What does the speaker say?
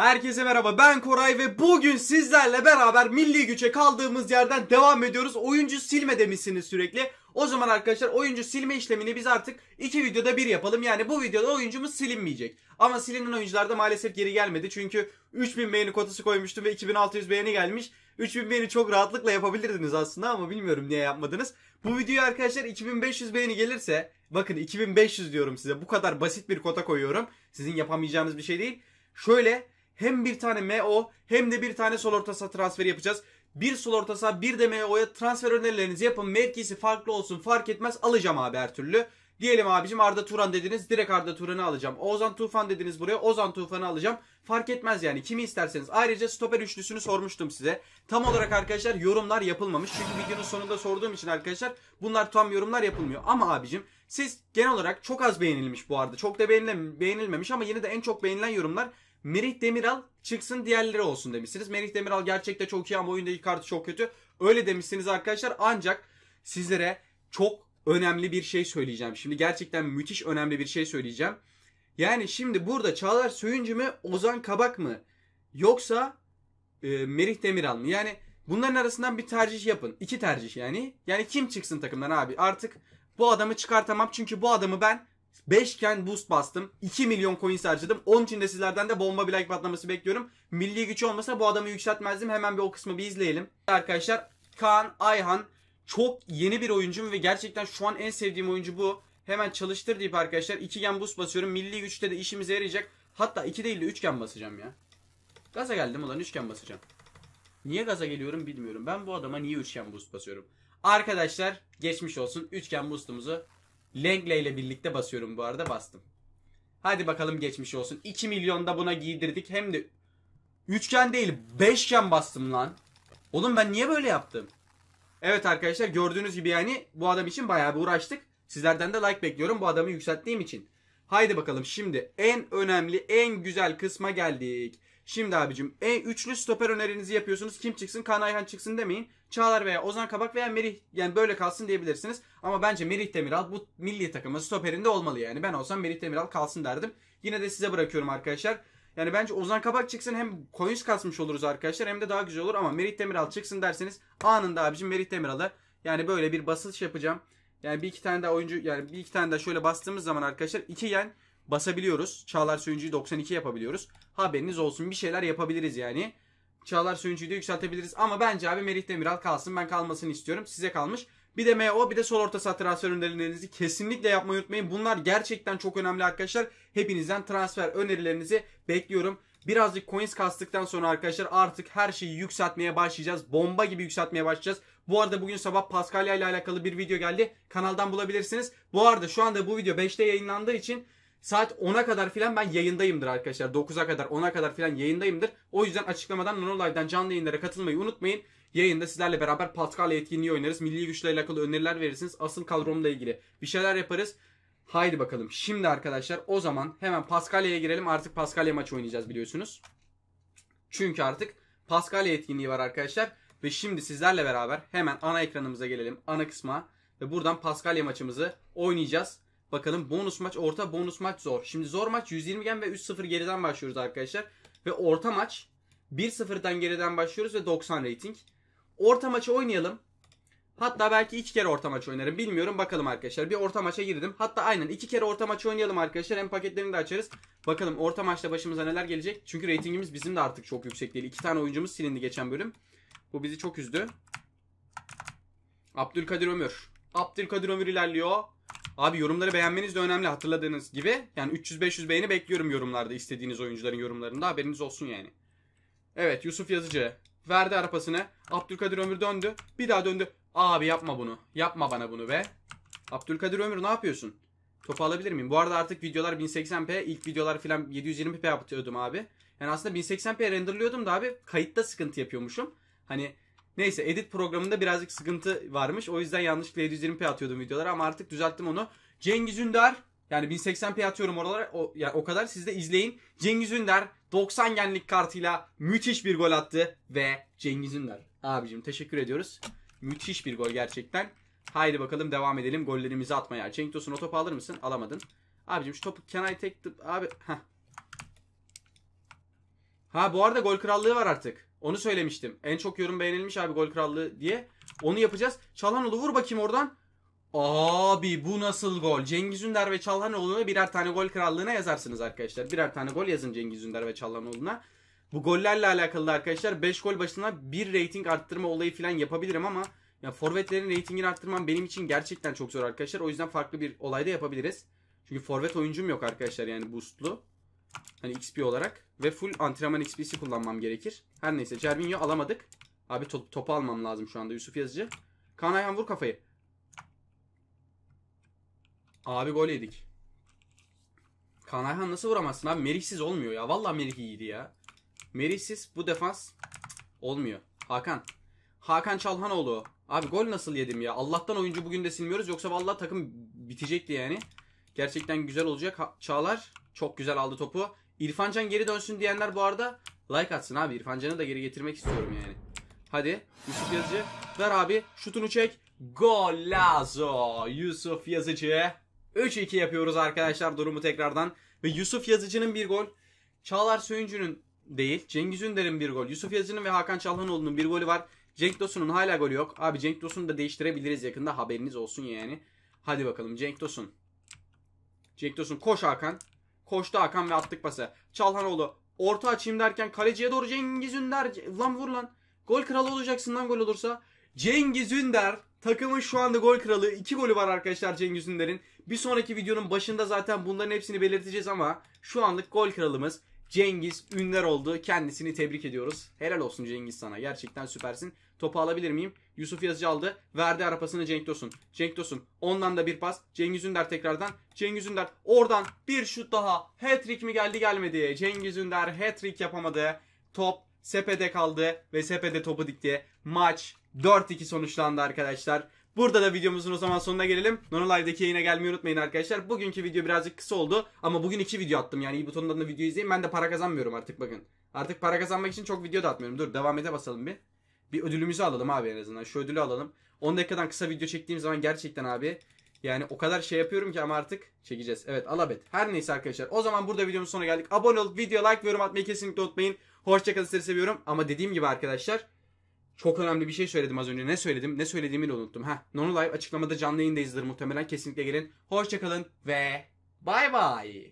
Herkese merhaba ben Koray ve bugün sizlerle beraber milli güce kaldığımız yerden devam ediyoruz. Oyuncu silme demişsiniz sürekli. O zaman arkadaşlar oyuncu silme işlemini biz artık iki videoda bir yapalım. Yani bu videoda oyuncumuz silinmeyecek. Ama silinen oyuncular da maalesef geri gelmedi. Çünkü 3000 beğeni kotası koymuştum ve 2600 beğeni gelmiş. 3000 beğeni çok rahatlıkla yapabilirdiniz aslında ama bilmiyorum niye yapmadınız. Bu videoya arkadaşlar 2500 beğeni gelirse bakın 2500 diyorum size bu kadar basit bir kota koyuyorum. Sizin yapamayacağınız bir şey değil. Şöyle hem bir tane MO hem de bir tane sol orta saha transferi yapacağız. Bir sol orta saha bir de MO'ya transfer önerilerinizi yapın. Mevkisi farklı olsun fark etmez alacağım abi her türlü. Diyelim abicim Arda Turan dediniz direkt Arda Turan'ı alacağım. Ozan Tufan dediniz buraya Ozan Tufan'ı alacağım. Fark etmez yani kimi isterseniz. Ayrıca stoper üçlüsünü sormuştum size. Tam olarak arkadaşlar yorumlar yapılmamış. Çünkü videonun sonunda sorduğum için arkadaşlar bunlar tam yorumlar yapılmıyor. Ama abicim siz genel olarak çok az beğenilmiş bu arada. Çok da beğenilmemiş ama yine de en çok beğenilen yorumlar Merih Demiral çıksın diğerleri olsun demişsiniz. Merih Demiral gerçekten çok iyi ama oyundaki kartı çok kötü. Öyle demişsiniz arkadaşlar ancak sizlere çok önemli bir şey söyleyeceğim. Şimdi gerçekten müthiş önemli bir şey söyleyeceğim. Yani şimdi burada Çağlar Söyüncü mü Ozan Kabak mı yoksa e, Merih Demiral mı? Yani bunların arasından bir tercih yapın. İki tercih yani. Yani kim çıksın takımdan abi artık bu adamı çıkartamam çünkü bu adamı ben 5 ken boost bastım. 2 milyon coin harcadım. Onun için de sizlerden de bomba bir like patlaması bekliyorum. Milli güç olmasa bu adamı yükseltmezdim. Hemen bir o kısmı bir izleyelim. Arkadaşlar Kaan Ayhan çok yeni bir oyuncum ve gerçekten şu an en sevdiğim oyuncu bu. Hemen çalıştır deyip arkadaşlar 2 ken boost basıyorum. Milli güçte de işimize yarayacak. Hatta 2 değil de 3 ken basacağım ya. Gaza geldim ulan 3 ken basacağım. Niye gaza geliyorum bilmiyorum. Ben bu adama niye 3 ken boost basıyorum. Arkadaşlar geçmiş olsun. 3 ken boostumuzu Langley ile birlikte basıyorum bu arada bastım. Hadi bakalım geçmiş olsun. 2 milyon da buna giydirdik. Hem de üçgen değil beşgen bastım lan. Oğlum ben niye böyle yaptım? Evet arkadaşlar gördüğünüz gibi yani bu adam için bayağı bir uğraştık. Sizlerden de like bekliyorum bu adamı yükselttiğim için. Haydi bakalım şimdi en önemli en güzel kısma geldik. Şimdi abicim e üçlü stoper önerinizi yapıyorsunuz. Kim çıksın? Kaan Ayhan çıksın demeyin. Çağlar veya Ozan Kabak veya Merih yani böyle kalsın diyebilirsiniz. Ama bence Merih Demiral bu milli takımı stoperinde olmalı yani. Ben olsam Merih Demiral kalsın derdim. Yine de size bırakıyorum arkadaşlar. Yani bence Ozan Kabak çıksın hem Coins kasmış oluruz arkadaşlar hem de daha güzel olur. Ama Merih Demiral çıksın derseniz anında abicim Merih Demiral'ı yani böyle bir basılış yapacağım. Yani bir iki tane daha oyuncu yani bir iki tane daha şöyle bastığımız zaman arkadaşlar iki yen basabiliyoruz. Çağlar Söyüncü'yü 92 yapabiliyoruz. Haberiniz olsun bir şeyler yapabiliriz yani. Çağlar Söyüncü'yü de yükseltebiliriz. Ama bence abi Melih Demiral kalsın. Ben kalmasını istiyorum. Size kalmış. Bir de MO bir de sol orta saha transfer önerilerinizi kesinlikle yapmayı unutmayın. Bunlar gerçekten çok önemli arkadaşlar. Hepinizden transfer önerilerinizi bekliyorum. Birazcık coins kastıktan sonra arkadaşlar artık her şeyi yükseltmeye başlayacağız. Bomba gibi yükseltmeye başlayacağız. Bu arada bugün sabah Paskalya ile alakalı bir video geldi. Kanaldan bulabilirsiniz. Bu arada şu anda bu video 5'te yayınlandığı için Saat 10'a kadar filan ben yayındayımdır arkadaşlar. 9'a kadar 10'a kadar filan yayındayımdır. O yüzden açıklamadan Nanolive'den canlı yayınlara katılmayı unutmayın. Yayında sizlerle beraber Pascal etkinliği oynarız. Milli güçle alakalı öneriler verirsiniz. Asıl kadromla ilgili bir şeyler yaparız. Haydi bakalım. Şimdi arkadaşlar o zaman hemen Paskalya'ya girelim. Artık Paskalya maçı oynayacağız biliyorsunuz. Çünkü artık Paskalya etkinliği var arkadaşlar. Ve şimdi sizlerle beraber hemen ana ekranımıza gelelim. Ana kısma. Ve buradan Paskalya maçımızı oynayacağız. Bakalım bonus maç orta bonus maç zor. Şimdi zor maç 120 gen ve 3-0 geriden başlıyoruz arkadaşlar. Ve orta maç 1-0'dan geriden başlıyoruz ve 90 rating. Orta maçı oynayalım. Hatta belki iki kere orta maç oynarım. Bilmiyorum bakalım arkadaşlar. Bir orta maça girdim. Hatta aynen iki kere orta maç oynayalım arkadaşlar. Hem paketlerini de açarız. Bakalım orta maçta başımıza neler gelecek. Çünkü ratingimiz bizim de artık çok yüksek değil. İki tane oyuncumuz silindi geçen bölüm. Bu bizi çok üzdü. Abdülkadir Ömür. Abdülkadir Ömür ilerliyor. Abi yorumları beğenmeniz de önemli hatırladığınız gibi. Yani 300-500 beğeni bekliyorum yorumlarda istediğiniz oyuncuların yorumlarında haberiniz olsun yani. Evet Yusuf Yazıcı verdi arapasını. Abdülkadir Ömür döndü. Bir daha döndü. Abi yapma bunu. Yapma bana bunu be. Abdülkadir Ömür ne yapıyorsun? Topu alabilir miyim? Bu arada artık videolar 1080p. ilk videolar filan 720p yapıyordum abi. Yani aslında 1080p renderliyordum da abi kayıtta sıkıntı yapıyormuşum. Hani Neyse edit programında birazcık sıkıntı varmış. O yüzden yanlışlıkla 720p atıyordum videolara ama artık düzelttim onu. Cengiz Ünder yani 1080p atıyorum oralara o, yani o kadar siz de izleyin. Cengiz Ünder 90 genlik kartıyla müthiş bir gol attı ve Cengiz Ünder abicim teşekkür ediyoruz. Müthiş bir gol gerçekten. Haydi bakalım devam edelim gollerimizi atmaya. Cenk Tosun o topu alır mısın? Alamadın. Abicim şu topu can I Abi heh. Ha bu arada gol krallığı var artık. Onu söylemiştim. En çok yorum beğenilmiş abi gol krallığı diye. Onu yapacağız. Çalhanoğlu vur bakayım oradan. Abi bu nasıl gol? Cengiz Ünder ve Çalhanoğlu'na birer tane gol krallığına yazarsınız arkadaşlar. Birer tane gol yazın Cengiz Ünder ve Çalhanoğlu'na. Bu gollerle alakalı da arkadaşlar 5 gol başına bir rating arttırma olayı falan yapabilirim ama ya forvetlerin ratingini arttırmam benim için gerçekten çok zor arkadaşlar. O yüzden farklı bir olayda yapabiliriz. Çünkü forvet oyuncum yok arkadaşlar yani boostlu. Hani XP olarak. Ve full antrenman XP'si kullanmam gerekir. Her neyse Cervinho alamadık. Abi top, topu almam lazım şu anda Yusuf Yazıcı. Kaan Ayhan vur kafayı. Abi gol yedik. Kaan Ayhan nasıl vuramazsın abi? Merihsiz olmuyor ya. Valla Merih iyiydi ya. Merihsiz bu defans olmuyor. Hakan. Hakan Çalhanoğlu. Abi gol nasıl yedim ya? Allah'tan oyuncu bugün de silmiyoruz. Yoksa valla takım bitecekti yani. Gerçekten güzel olacak. Ha, Çağlar çok güzel aldı topu. İrfancan geri dönsün diyenler bu arada like atsın abi. İrfancan'ı da geri getirmek istiyorum yani. Hadi Yusuf Yazıcı ver abi şutunu çek. Golazo Yusuf Yazıcı. 3-2 yapıyoruz arkadaşlar durumu tekrardan. Ve Yusuf Yazıcı'nın bir gol. Çağlar Söyüncü'nün değil. Cengiz Ünder'in bir gol. Yusuf Yazıcı'nın ve Hakan Çalhanoğlu'nun bir golü var. Cenk Dosun'un hala golü yok. Abi Cenk Dosun'u da değiştirebiliriz yakında haberiniz olsun yani. Hadi bakalım Cenk Dosun. Jack Dawson koş Hakan. Koştu Hakan ve attık pası. Çalhanoğlu orta açayım derken kaleciye doğru Cengiz Ünder. Lan vur lan. Gol kralı olacaksın lan gol olursa. Cengiz Ünder takımın şu anda gol kralı. 2 golü var arkadaşlar Cengiz Ünder'in. Bir sonraki videonun başında zaten bunların hepsini belirteceğiz ama şu anlık gol kralımız Cengiz Ünler oldu. Kendisini tebrik ediyoruz. Helal olsun Cengiz sana. Gerçekten süpersin. Topu alabilir miyim? Yusuf Yazıcı aldı. Verdi arapasını Cenk dosun Cenk dosun Ondan da bir pas. Cengiz Ünder tekrardan. Cengiz Ünder. Oradan bir şut daha. Hat-trick mi geldi gelmedi. Cengiz Ünder hat-trick yapamadı. Top sepede kaldı ve sepede topu dikti. Maç 4-2 sonuçlandı arkadaşlar. Burada da videomuzun o zaman sonuna gelelim. Nono Live'deki yayına gelmeyi unutmayın arkadaşlar. Bugünkü video birazcık kısa oldu ama bugün iki video attım. Yani iyi butonundan da video izleyin. Ben de para kazanmıyorum artık bakın. Artık para kazanmak için çok video da atmıyorum. Dur devam ede basalım bir. Bir ödülümüzü alalım abi en azından. Şu ödülü alalım. 10 dakikadan kısa video çektiğim zaman gerçekten abi yani o kadar şey yapıyorum ki ama artık çekeceğiz. Evet alabet. Her neyse arkadaşlar. O zaman burada videomuzun sonuna geldik. Abone olup video like ve yorum atmayı kesinlikle unutmayın. Hoşçakalın sizleri seviyorum. Ama dediğim gibi arkadaşlar çok önemli bir şey söyledim az önce. Ne söyledim? Ne söylediğimi de unuttum. Ha. Nono Live açıklamada canlı yayındayızdır muhtemelen. Kesinlikle gelin. Hoşçakalın ve bay bay.